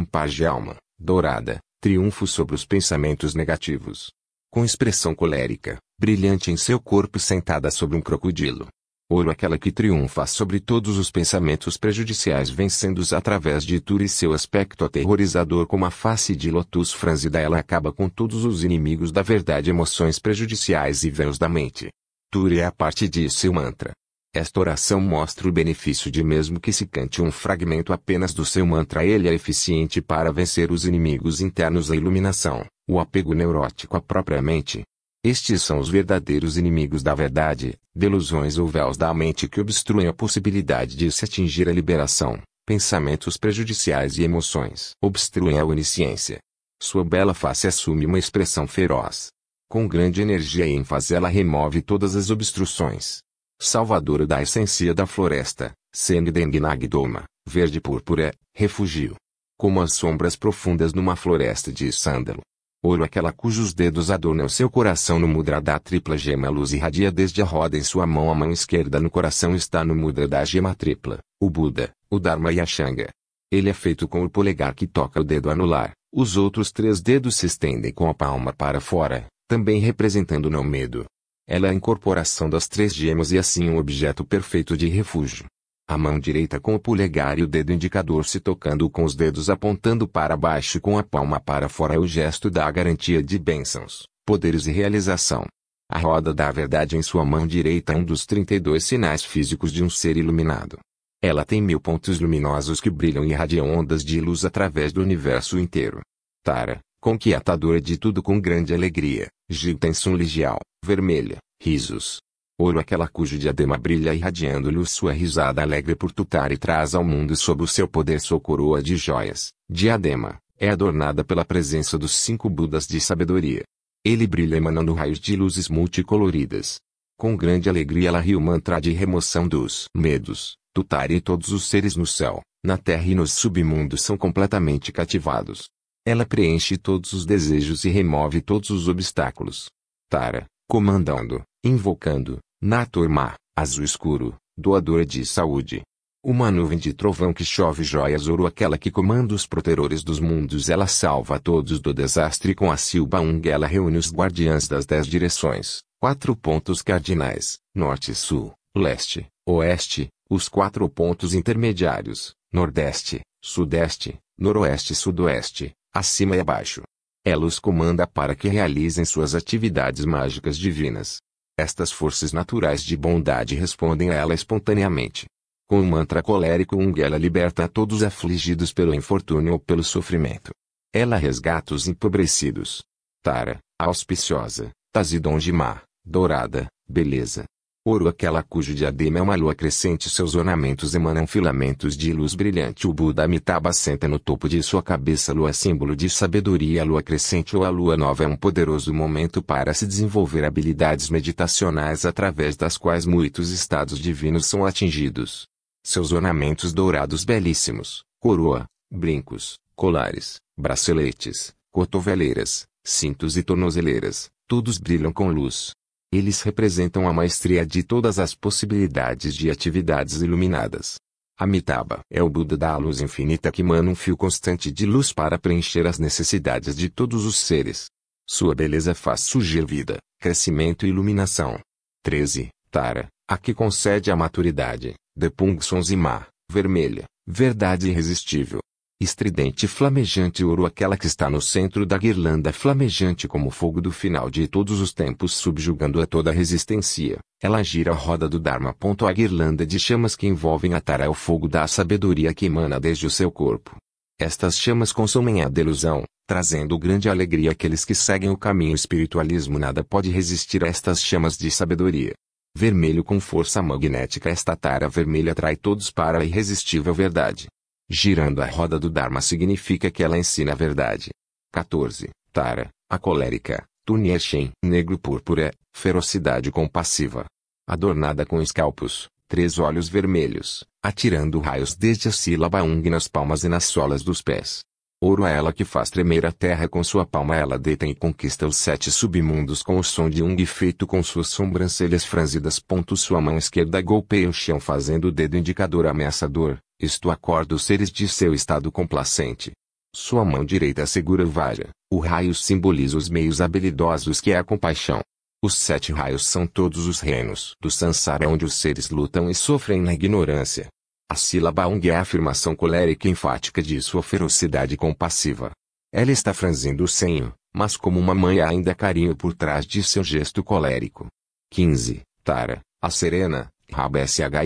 alma, dourada, triunfo sobre os pensamentos negativos com expressão colérica, brilhante em seu corpo sentada sobre um crocodilo. Ouro aquela que triunfa sobre todos os pensamentos prejudiciais vencendo-os através de Turo e seu aspecto aterrorizador como a face de Lotus franzida ela acaba com todos os inimigos da verdade emoções prejudiciais e véus da mente. Turo é a parte de seu mantra. Esta oração mostra o benefício de mesmo que se cante um fragmento apenas do seu mantra ele é eficiente para vencer os inimigos internos à iluminação, o apego neurótico à própria mente. Estes são os verdadeiros inimigos da verdade, delusões ou véus da mente que obstruem a possibilidade de se atingir a liberação. Pensamentos prejudiciais e emoções obstruem a onisciência. Sua bela face assume uma expressão feroz. Com grande energia e ênfase ela remove todas as obstruções. Salvadora da essência da floresta, Sengdengnagdoma, verde púrpura, refugio. Como as sombras profundas numa floresta de sândalo, Ouro aquela cujos dedos adornam seu coração no mudra da tripla gema a luz irradia desde a roda em sua mão a mão esquerda no coração está no mudra da gema tripla, o Buda, o Dharma e a Xanga. Ele é feito com o polegar que toca o dedo anular, os outros três dedos se estendem com a palma para fora, também representando não medo. Ela é a incorporação das três gemas e assim um objeto perfeito de refúgio. A mão direita com o polegar e o dedo indicador se tocando com os dedos apontando para baixo com a palma para fora é o gesto da garantia de bênçãos, poderes e realização. A roda da verdade em sua mão direita é um dos 32 sinais físicos de um ser iluminado. Ela tem mil pontos luminosos que brilham e irradiam ondas de luz através do universo inteiro. Tara, conquistador de tudo com grande alegria, Gil tem ligial, vermelha, risos, Ouro aquela cujo diadema brilha irradiando-lhe sua risada alegre por tutar e traz ao mundo sob o seu poder sua coroa de joias. Diadema, é adornada pela presença dos cinco Budas de sabedoria. Ele brilha emanando raios de luzes multicoloridas. Com grande alegria ela riu mantra de remoção dos medos. Tutar e todos os seres no céu, na terra e nos submundos são completamente cativados. Ela preenche todos os desejos e remove todos os obstáculos. Tara, comandando, invocando, na turma, azul escuro, doador de saúde. Uma nuvem de trovão que chove joias ouro aquela que comanda os protetores dos mundos ela salva todos do desastre com a silba ung ela reúne os guardiãs das dez direções, quatro pontos cardinais, norte sul, leste, oeste, os quatro pontos intermediários, nordeste, sudeste, noroeste e sudoeste, acima e abaixo. Ela os comanda para que realizem suas atividades mágicas divinas. Estas forças naturais de bondade respondem a ela espontaneamente. Com o um mantra colérico Ung ela liberta a todos afligidos pelo infortúnio ou pelo sofrimento. Ela resgata os empobrecidos. Tara, auspiciosa, Tazidonjimar, dourada, beleza, Ouro aquela cujo diadema é uma lua crescente seus ornamentos emanam filamentos de luz brilhante o Buda Amitabha senta no topo de sua cabeça lua é símbolo de sabedoria a lua crescente ou a lua nova é um poderoso momento para se desenvolver habilidades meditacionais através das quais muitos estados divinos são atingidos. Seus ornamentos dourados belíssimos, coroa, brincos, colares, braceletes, cotoveleiras, cintos e tornozeleiras, todos brilham com luz eles representam a maestria de todas as possibilidades de atividades iluminadas. Amitabha é o Buda da luz infinita que emana um fio constante de luz para preencher as necessidades de todos os seres. Sua beleza faz surgir vida, crescimento e iluminação. 13. Tara, a que concede a maturidade, Depung Sonzima, vermelha, verdade irresistível, estridente flamejante ouro aquela que está no centro da guirlanda flamejante como fogo do final de todos os tempos subjugando a toda resistência. Ela gira a roda do Dharma. A guirlanda de chamas que envolvem a Tara é o fogo da sabedoria que emana desde o seu corpo. Estas chamas consomem a delusão, trazendo grande alegria àqueles que seguem o caminho espiritualismo. Nada pode resistir a estas chamas de sabedoria. Vermelho com força magnética esta tara vermelha atrai todos para a irresistível verdade. Girando a roda do Dharma significa que ela ensina a verdade. 14. Tara, a colérica, Tuniershen, negro-púrpura, ferocidade compassiva. Adornada com escalpos, três olhos vermelhos, atirando raios desde a sílaba ung nas palmas e nas solas dos pés. Ouro a ela que faz tremer a terra com sua palma ela detém e conquista os sete submundos com o som de ung feito com suas sobrancelhas franzidas. Ponto sua mão esquerda golpeia o chão fazendo o dedo indicador ameaçador, isto acorda os seres de seu estado complacente. Sua mão direita segura o Vajra. O raio simboliza os meios habilidosos que é a compaixão. Os sete raios são todos os reinos do Sansara onde os seres lutam e sofrem na ignorância. A sílaba Ung é a afirmação colérica enfática de sua ferocidade compassiva. Ela está franzindo o senho, mas como uma mãe há ainda carinho por trás de seu gesto colérico. 15. Tara, a serena,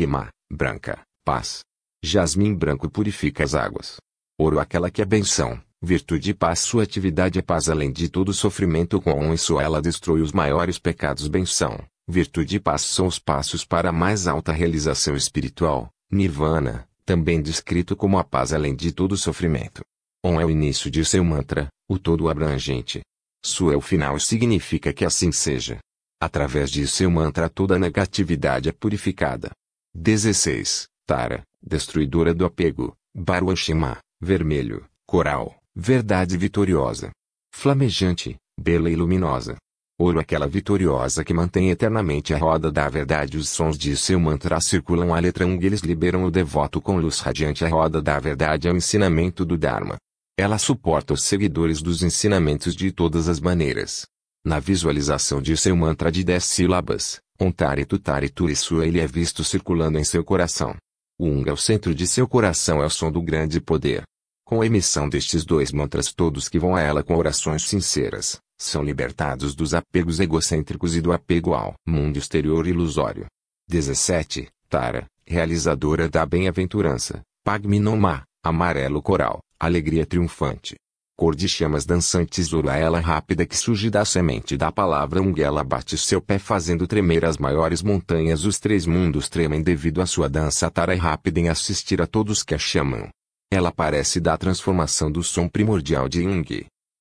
ma, branca, paz, Jasmim branco purifica as águas. Ouro aquela que é benção, virtude e paz sua atividade é paz além de todo sofrimento com um sua ela destrói os maiores pecados benção. Virtude e paz são os passos para a mais alta realização espiritual, nirvana, também descrito como a paz além de todo sofrimento. Om é o início de seu mantra, o todo abrangente. Su é o final e significa que assim seja. Através de seu mantra toda negatividade é purificada. 16. Tara, destruidora do apego, Baruashima, vermelho, coral, verdade vitoriosa. Flamejante, bela e luminosa. Ouro aquela vitoriosa que mantém eternamente a roda da verdade os sons de seu mantra circulam a letra um eles liberam o devoto com luz radiante a roda da verdade é o ensinamento do Dharma. Ela suporta os seguidores dos ensinamentos de todas as maneiras. Na visualização de seu mantra de dez sílabas, Ontari Tutari Turisua ele é visto circulando em seu coração. Unga é o centro de seu coração é o som do grande poder. Com a emissão destes dois mantras, todos que vão a ela com orações sinceras são libertados dos apegos egocêntricos e do apego ao mundo exterior ilusório. 17. Tara, realizadora da bem-aventurança, Pagminoma, amarelo coral, alegria triunfante cor de chamas dançantes ela rápida que surge da semente da palavra Ungela bate seu pé fazendo tremer as maiores montanhas os três mundos tremem devido à sua dança tara e rápida em assistir a todos que a chamam. Ela parece da transformação do som primordial de ung.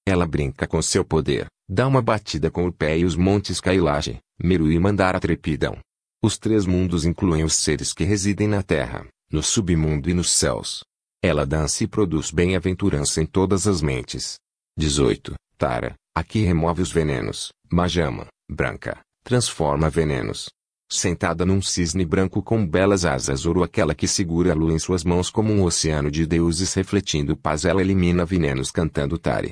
Ela brinca com seu poder, dá uma batida com o pé e os montes Kailash, Meru e Mandara trepidam. Os três mundos incluem os seres que residem na terra, no submundo e nos céus. Ela dança e produz bem-aventurança em todas as mentes. 18. Tara, a que remove os venenos, Majama, branca, transforma venenos. Sentada num cisne branco com belas asas ouro aquela que segura a lua em suas mãos como um oceano de deuses refletindo paz ela elimina venenos cantando Tare,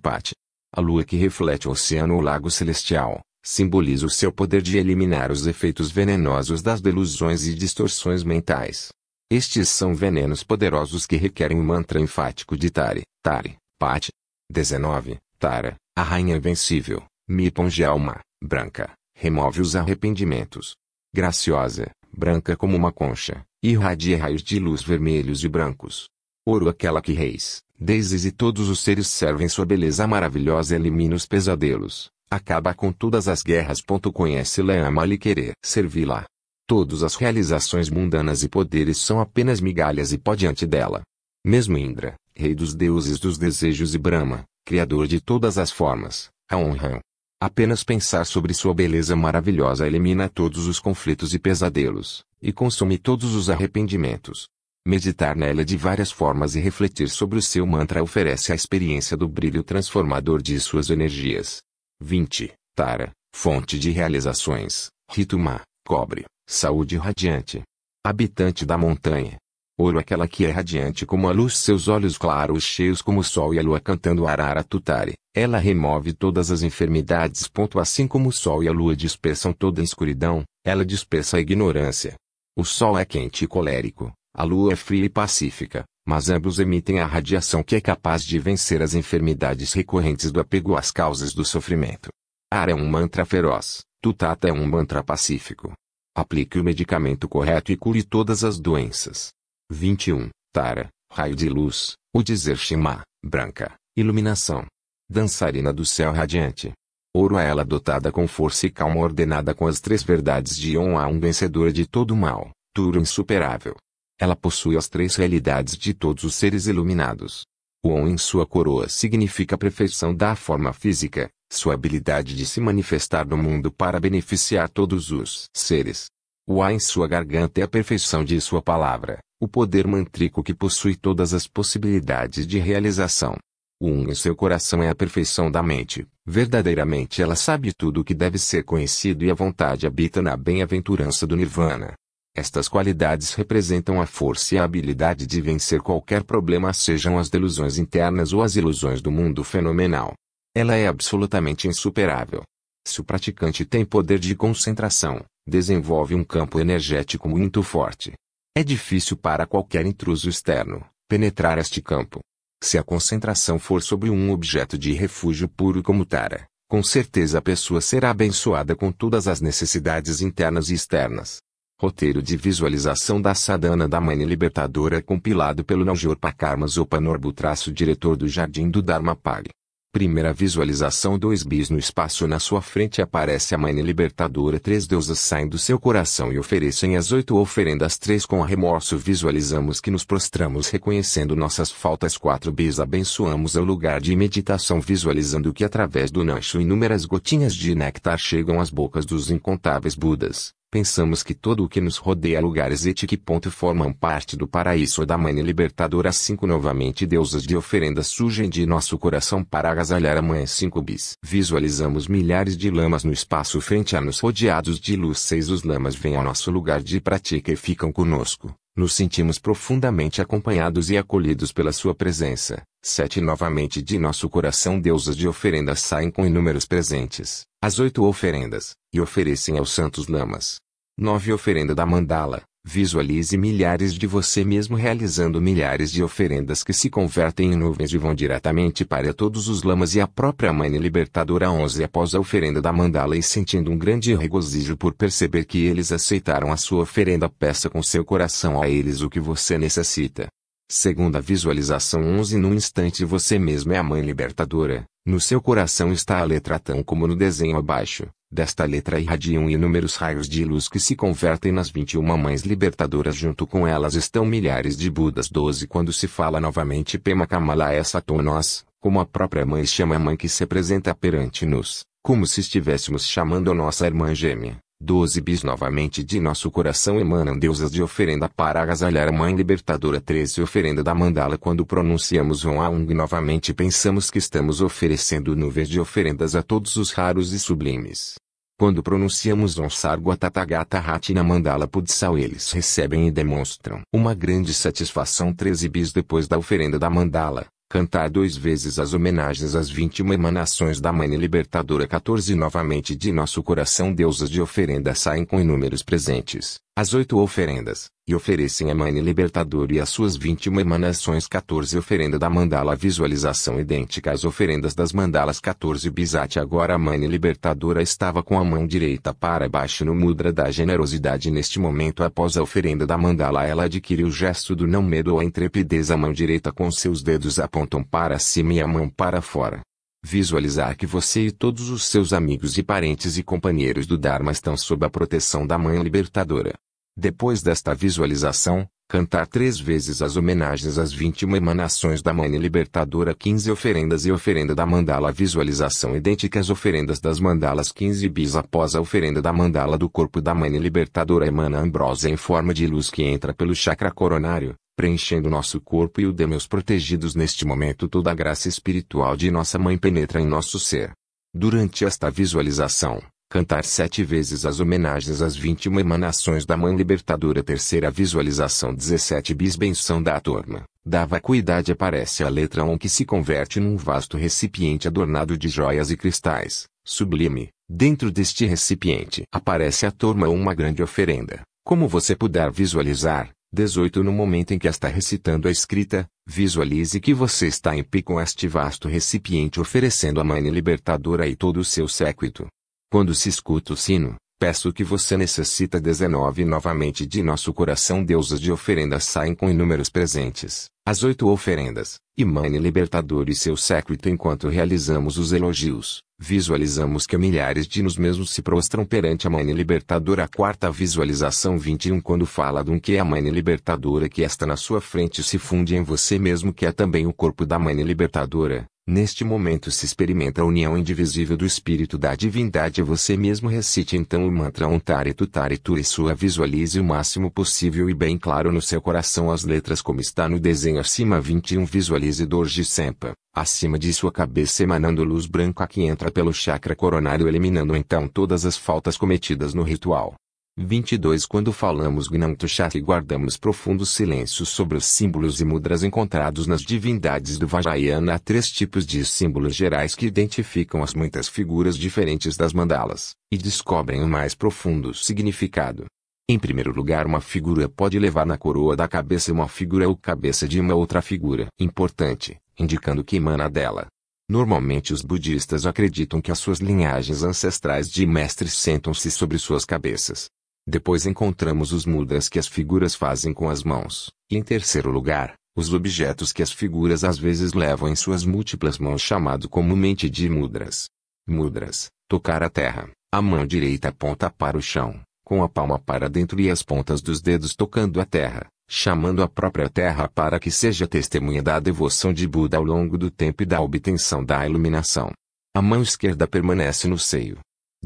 Pati. A lua que reflete o oceano ou lago celestial, simboliza o seu poder de eliminar os efeitos venenosos das delusões e distorções mentais. Estes são venenos poderosos que requerem o mantra enfático de Tare, Tare, Pat, 19. Tara, a rainha invencível, Mipon alma, branca, remove os arrependimentos. Graciosa, branca como uma concha, irradia raios de luz vermelhos e brancos. Ouro aquela que reis, deuses e todos os seres servem sua beleza maravilhosa elimina os pesadelos, acaba com todas as guerras. Conhece-la ama-lhe querer servi-la, Todas as realizações mundanas e poderes são apenas migalhas e pó diante dela. Mesmo Indra, rei dos deuses dos desejos e Brahma, criador de todas as formas, a honram. Apenas pensar sobre sua beleza maravilhosa elimina todos os conflitos e pesadelos, e consome todos os arrependimentos. Meditar nela de várias formas e refletir sobre o seu mantra oferece a experiência do brilho transformador de suas energias. 20. Tara, fonte de realizações, Rituma, cobre. Saúde radiante. Habitante da montanha. Ouro aquela que é radiante como a luz, seus olhos claros cheios como o sol e a lua cantando arara tutare. Ela remove todas as enfermidades. Ponto. Assim como o sol e a lua dispersam toda a escuridão, ela dispersa a ignorância. O sol é quente e colérico, a lua é fria e pacífica, mas ambos emitem a radiação que é capaz de vencer as enfermidades recorrentes do apego às causas do sofrimento. Ara é um mantra feroz, Tutata é um mantra pacífico, Aplique o medicamento correto e cure todas as doenças. 21. Tara, raio de luz, o dizer Shimá, branca, iluminação. Dançarina do céu radiante. Ouro a é ela dotada com força e calma ordenada com as três verdades de Yon a um vencedora de todo mal, duro insuperável. Ela possui as três realidades de todos os seres iluminados. Kuon em sua coroa significa a perfeição da forma física, sua habilidade de se manifestar no mundo para beneficiar todos os seres. O A em sua garganta é a perfeição de sua palavra, o poder mantrico que possui todas as possibilidades de realização. O Um em seu coração é a perfeição da mente, verdadeiramente ela sabe tudo o que deve ser conhecido e a vontade habita na bem-aventurança do Nirvana. Estas qualidades representam a força e a habilidade de vencer qualquer problema, sejam as delusões internas ou as ilusões do mundo fenomenal. Ela é absolutamente insuperável. Se o praticante tem poder de concentração, desenvolve um campo energético muito forte. É difícil para qualquer intruso externo penetrar este campo. Se a concentração for sobre um objeto de refúgio puro como Tara, com certeza a pessoa será abençoada com todas as necessidades internas e externas. Roteiro de visualização da sadhana da Mani Libertadora compilado pelo Naujorpa Karma Zopanorbu traço diretor do Jardim do Dharma Pag. Primeira visualização 2 bis no espaço na sua frente aparece a Mani Libertadora três deusas saem do seu coração e oferecem as oito oferendas três com remorso visualizamos que nos prostramos reconhecendo nossas faltas quatro bis abençoamos o lugar de meditação visualizando que através do nancho inúmeras gotinhas de néctar chegam às bocas dos incontáveis Budas Pensamos que todo o que nos rodeia lugares e que ponto formam parte do paraíso da manhã libertadora 5 Novamente deusas de oferenda surgem de nosso coração para agasalhar a manhã 5 bis. Visualizamos milhares de lamas no espaço frente a nos rodeados de luz 6 Os lamas vêm ao nosso lugar de prática e ficam conosco. Nos sentimos profundamente acompanhados e acolhidos pela sua presença. 7 Novamente de nosso coração deusas de oferenda saem com inúmeros presentes as oito oferendas, e oferecem aos santos lamas. Nove oferenda da mandala, visualize milhares de você mesmo realizando milhares de oferendas que se convertem em nuvens e vão diretamente para todos os lamas e a própria mãe libertadora 11 após a oferenda da mandala e sentindo um grande regozijo por perceber que eles aceitaram a sua oferenda peça com seu coração a eles o que você necessita. Segunda visualização 11 num instante você mesmo é a mãe libertadora, no seu coração está a letra tão como no desenho abaixo. Desta letra irradiam inúmeros raios de luz que se convertem nas 21 mães libertadoras. Junto com elas estão milhares de Budas 12. Quando se fala novamente Pema Kamala é Satonós, como a própria mãe chama a mãe que se apresenta perante nos, como se estivéssemos chamando a nossa irmã gêmea. Doze bis novamente de nosso coração emanam deusas de oferenda para agasalhar a mãe libertadora. Treze oferenda da mandala quando pronunciamos um aung novamente pensamos que estamos oferecendo nuvens de oferendas a todos os raros e sublimes. Quando pronunciamos um sargo tatagata ratina mandala pudsal eles recebem e demonstram uma grande satisfação. Treze bis depois da oferenda da mandala, cantar duas vezes as homenagens às 21 emanações da Mãe Libertadora 14 novamente de nosso coração deusas de oferenda saem com inúmeros presentes, as oito oferendas, e oferecem a mãe Libertador e as suas 21 emanações 14 oferenda da mandala visualização idêntica às oferendas das mandalas 14 Bisati agora a mãe Libertadora estava com a mão direita para baixo no mudra da generosidade neste momento após a oferenda da mandala ela adquire o gesto do não medo ou a intrepidez a mão direita com seus dedos apontam para cima e a mão para fora visualizar que você e todos os seus amigos e parentes e companheiros do Dharma estão sob a proteção da Mãe Libertadora. Depois desta visualização, cantar três vezes as homenagens às 21 emanações da Mãe Libertadora 15 oferendas e oferenda da mandala visualização idêntica às oferendas das mandalas 15 bis após a oferenda da mandala do corpo da Mãe Libertadora emana ambrosia em forma de luz que entra pelo chakra coronário, preenchendo nosso corpo e o de meus protegidos neste momento toda a graça espiritual de nossa Mãe penetra em nosso ser. Durante esta visualização, Cantar sete vezes as homenagens às 21 emanações da Mãe Libertadora Terceira Visualização 17 Bis Benção da Turma. Da vacuidade aparece a letra ON que se converte num vasto recipiente adornado de joias e cristais, sublime. Dentro deste recipiente aparece a turma uma grande oferenda. Como você puder visualizar, 18 no momento em que está recitando a escrita, visualize que você está em pé com este vasto recipiente oferecendo a Mãe Libertadora e todo o seu séquito. Quando se escuta o sino, peço que você necessita 19 novamente de nosso coração deusas de oferendas saem com inúmeros presentes, as oito oferendas, E mãe Libertador e seu séquito enquanto realizamos os elogios, visualizamos que milhares de nos mesmos se prostram perante a Mãe Libertadora a quarta visualização 21 quando fala de um que é a Mãe Libertadora que está na sua frente se funde em você mesmo que é também o corpo da Mãe Libertadora, Neste momento se experimenta a união indivisível do espírito da divindade. Você mesmo recite então o mantra Om Taritu Tu e sua visualize o máximo possível e bem claro no seu coração as letras como está no desenho acima 21 visualize Dorje Sempa, acima de sua cabeça emanando luz branca que entra pelo chakra coronário eliminando então todas as faltas cometidas no ritual. 22 Quando falamos Gnantushak guardamos profundo silêncio sobre os símbolos e mudras encontrados nas divindades do Vajrayana. Há três tipos de símbolos gerais que identificam as muitas figuras diferentes das mandalas, e descobrem o mais profundo significado. Em primeiro lugar, uma figura pode levar na coroa da cabeça uma figura ou cabeça de uma outra figura importante, indicando que emana dela. Normalmente os budistas acreditam que as suas linhagens ancestrais de mestres sentam-se sobre suas cabeças, depois encontramos os mudas que as figuras fazem com as mãos, e em terceiro lugar, os objetos que as figuras às vezes levam em suas múltiplas mãos chamado comumente de mudras. Mudras, tocar a terra, a mão direita aponta para o chão, com a palma para dentro e as pontas dos dedos tocando a terra, chamando a própria terra para que seja testemunha da devoção de Buda ao longo do tempo e da obtenção da iluminação. A mão esquerda permanece no seio,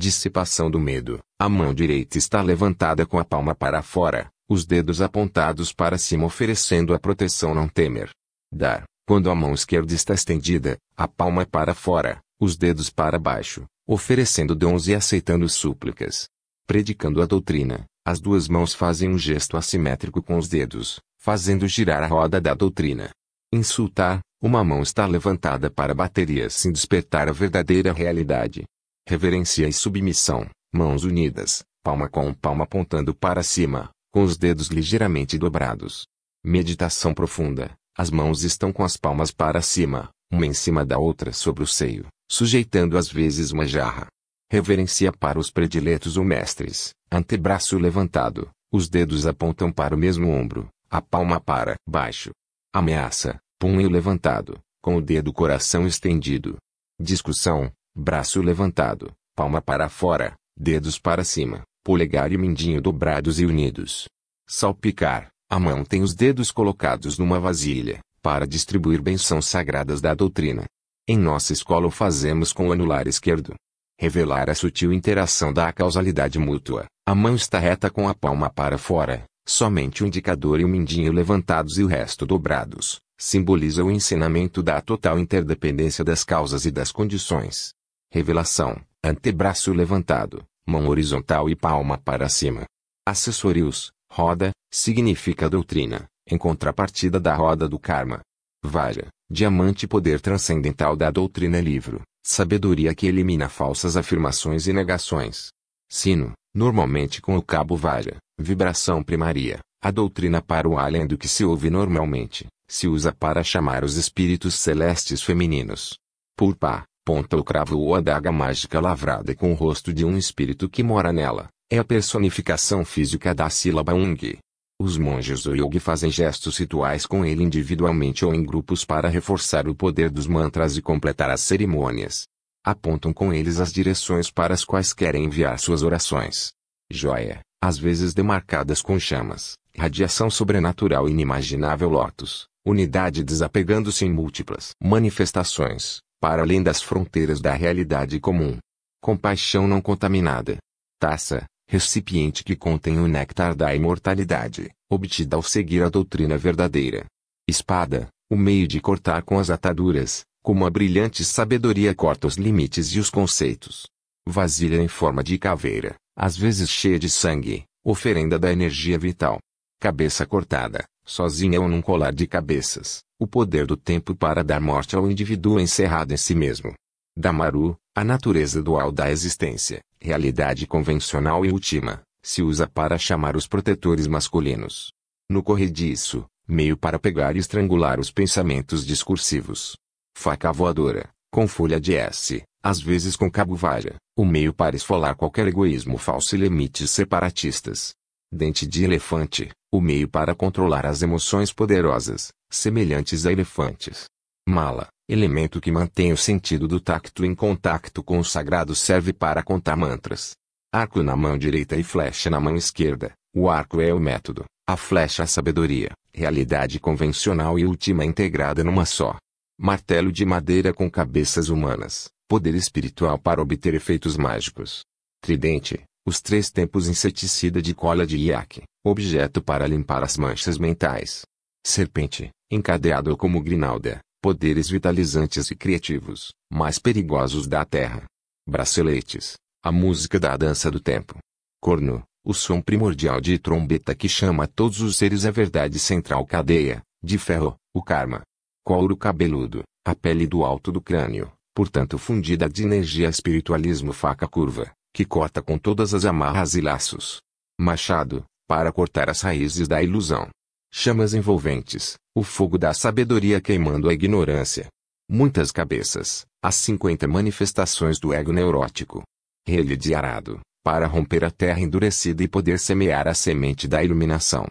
Dissipação do medo. A mão direita está levantada com a palma para fora, os dedos apontados para cima oferecendo a proteção não temer. Dar. Quando a mão esquerda está estendida, a palma para fora, os dedos para baixo, oferecendo dons e aceitando súplicas. Predicando a doutrina, as duas mãos fazem um gesto assimétrico com os dedos, fazendo girar a roda da doutrina. Insultar, uma mão está levantada para bateria sem assim despertar a verdadeira realidade reverência e submissão, mãos unidas, palma com palma apontando para cima, com os dedos ligeiramente dobrados. Meditação profunda, as mãos estão com as palmas para cima, uma em cima da outra sobre o seio, sujeitando às vezes uma jarra. Reverência para os prediletos ou mestres, antebraço levantado, os dedos apontam para o mesmo ombro, a palma para baixo. Ameaça, punho levantado, com o dedo coração estendido. Discussão, braço levantado, palma para fora, dedos para cima, polegar e mindinho dobrados e unidos. Salpicar. A mão tem os dedos colocados numa vasilha, para distribuir bênçãos sagradas da doutrina. Em nossa escola o fazemos com o anular esquerdo. Revelar a sutil interação da causalidade mútua. A mão está reta com a palma para fora, somente o indicador e o mindinho levantados e o resto dobrados, simboliza o ensinamento da total interdependência das causas e das condições. Revelação: antebraço levantado, mão horizontal e palma para cima. Acessórios, roda, significa doutrina, em contrapartida da roda do karma. Vara, diamante poder transcendental da doutrina livro, sabedoria que elimina falsas afirmações e negações. Sino, normalmente com o cabo vara, vibração primária, a doutrina para o além do que se ouve normalmente, se usa para chamar os espíritos celestes femininos. Purpa aponta o cravo ou a daga mágica lavrada com o rosto de um espírito que mora nela, é a personificação física da sílaba Ung. Os monges do yogi fazem gestos rituais com ele individualmente ou em grupos para reforçar o poder dos mantras e completar as cerimônias. Apontam com eles as direções para as quais querem enviar suas orações. Joia, às vezes demarcadas com chamas, radiação sobrenatural inimaginável lotus, unidade desapegando-se em múltiplas manifestações, para além das fronteiras da realidade comum. Compaixão não contaminada. Taça, recipiente que contém o néctar da imortalidade, obtida ao seguir a doutrina verdadeira. Espada, o meio de cortar com as ataduras, como a brilhante sabedoria corta os limites e os conceitos. Vasilha em forma de caveira, às vezes cheia de sangue, oferenda da energia vital. Cabeça cortada, sozinha ou num colar de cabeças, o poder do tempo para dar morte ao indivíduo encerrado em si mesmo. Damaru, a natureza dual da existência, realidade convencional e última, se usa para chamar os protetores masculinos. No corrediço, meio para pegar e estrangular os pensamentos discursivos. Faca voadora, com folha de S, às vezes com cabo vaja, o meio para esfolar qualquer egoísmo falso e limites separatistas. Dente de elefante, o meio para controlar as emoções poderosas, semelhantes a elefantes. Mala, elemento que mantém o sentido do tacto em contacto com o sagrado, serve para contar mantras. Arco na mão direita e flecha na mão esquerda. O arco é o método, a flecha a sabedoria, realidade convencional e última integrada numa só. Martelo de madeira com cabeças humanas, poder espiritual para obter efeitos mágicos. Tridente, os três tempos inseticida de cola de iaque, objeto para limpar as manchas mentais. Serpente, encadeado como grinalda, poderes vitalizantes e criativos, mais perigosos da terra. Braceletes, a música da dança do tempo. Corno, o som primordial de trombeta que chama todos os seres à verdade central cadeia, de ferro, o karma. Couro cabeludo, a pele do alto do crânio, portanto fundida de energia espiritualismo faca curva, que corta com todas as amarras e laços. Machado, para cortar as raízes da ilusão chamas envolventes, o fogo da sabedoria queimando a ignorância. Muitas cabeças, as 50 manifestações do ego neurótico. Relho de arado, para romper a terra endurecida e poder semear a semente da iluminação.